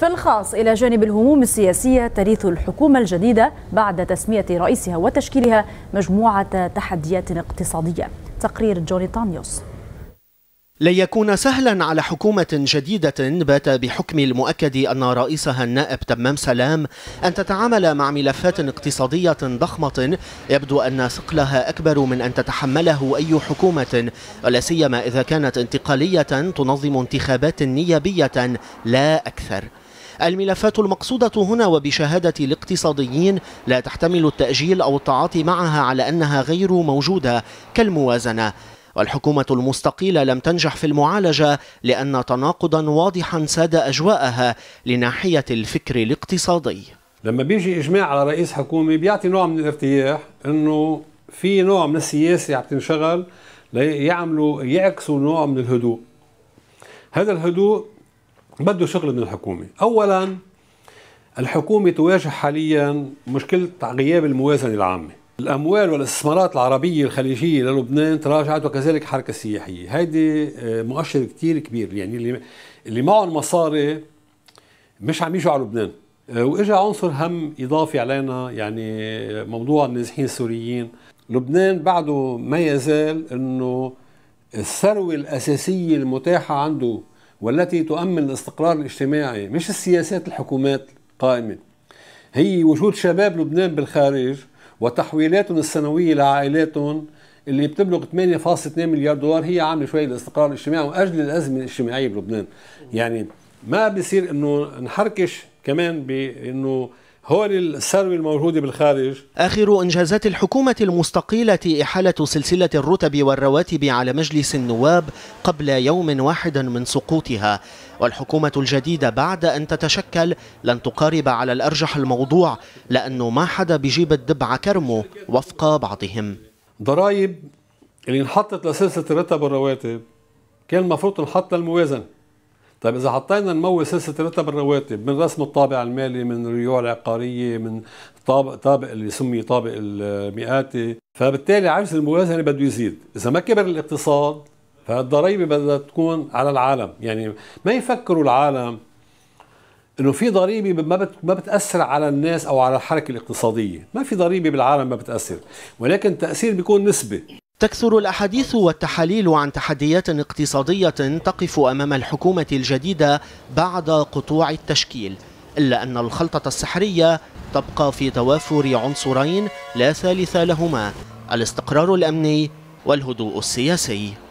في الخاص إلى جانب الهموم السياسية تريث الحكومة الجديدة بعد تسمية رئيسها وتشكيلها مجموعة تحديات اقتصادية تقرير تانيوس لن يكون سهلا على حكومة جديدة بات بحكم المؤكد أن رئيسها النائب تمام سلام أن تتعامل مع ملفات اقتصادية ضخمة يبدو أن ثقلها أكبر من أن تتحمله أي حكومة ولا سيما إذا كانت انتقالية تنظم انتخابات نيابية لا أكثر الملفات المقصودة هنا وبشهادة الاقتصاديين لا تحتمل التأجيل أو التعاطي معها على أنها غير موجودة كالموازنة والحكومة المستقيلة لم تنجح في المعالجة لأن تناقضا واضحا ساد أجواءها لناحية الفكر الاقتصادي لما بيجي إجماع على رئيس حكومة بيعطي نوع من الارتياح أنه في نوع من السياسة عم تنشغل ليعملوا يعكسوا نوع من الهدوء هذا الهدوء بده شغل من الحكومة أولا الحكومة تواجه حاليا مشكلة غياب الموازنة العامة الأموال والاستثمارات العربية الخليجية للبنان تراجعت وكذلك الحركة السياحية هيدي آه، مؤشر كتير كبير يعني اللي اللي معه مصاري مش عم يجوا على لبنان آه، واجا عنصر هم اضافي علينا يعني موضوع النازحين السوريين لبنان بعده ما يزال انه الثروه الاساسيه المتاحه عنده والتي تؤمن الاستقرار الاجتماعي مش السياسات الحكومات القائمة هي وجود شباب لبنان بالخارج وتحويلاتهم السنوية لعائلاتهم اللي بتبلغ 8.2 مليار دولار هي عاملة شوي الاستقرار الاجتماعي وأجل الأزمة الاجتماعية بلبنان يعني ما بصير انه نحركش كمان بانه هو الثروة الموجودة بالخارج آخر إنجازات الحكومة المستقيلة إحالة سلسلة الرتب والرواتب على مجلس النواب قبل يوم واحد من سقوطها والحكومة الجديدة بعد أن تتشكل لن تقارب على الأرجح الموضوع لأنه ما حدا بجيب الدبع كرمه وفق بعضهم ضرائب اللي انحطت لسلسلة الرتب والرواتب كان المفروض تنحط للموازنة طيب اذا حطينا نمول سلسله رتب الرواتب من رسم الطابع المالي من ريوع العقاريه من طابق طابق اللي سمي طابق المئاتي فبالتالي عجز الموازنه يعني بده يزيد اذا ما كبر الاقتصاد فالضريبه بدها تكون على العالم يعني ما يفكروا العالم انه في ضريبه ما بت ما بتاثر على الناس او على الحركه الاقتصاديه ما في ضريبه بالعالم ما بتاثر ولكن التاثير بيكون نسبي تكثر الأحاديث والتحاليل عن تحديات اقتصادية تقف أمام الحكومة الجديدة بعد قطوع التشكيل إلا أن الخلطة السحرية تبقى في توافر عنصرين لا ثالث لهما الاستقرار الأمني والهدوء السياسي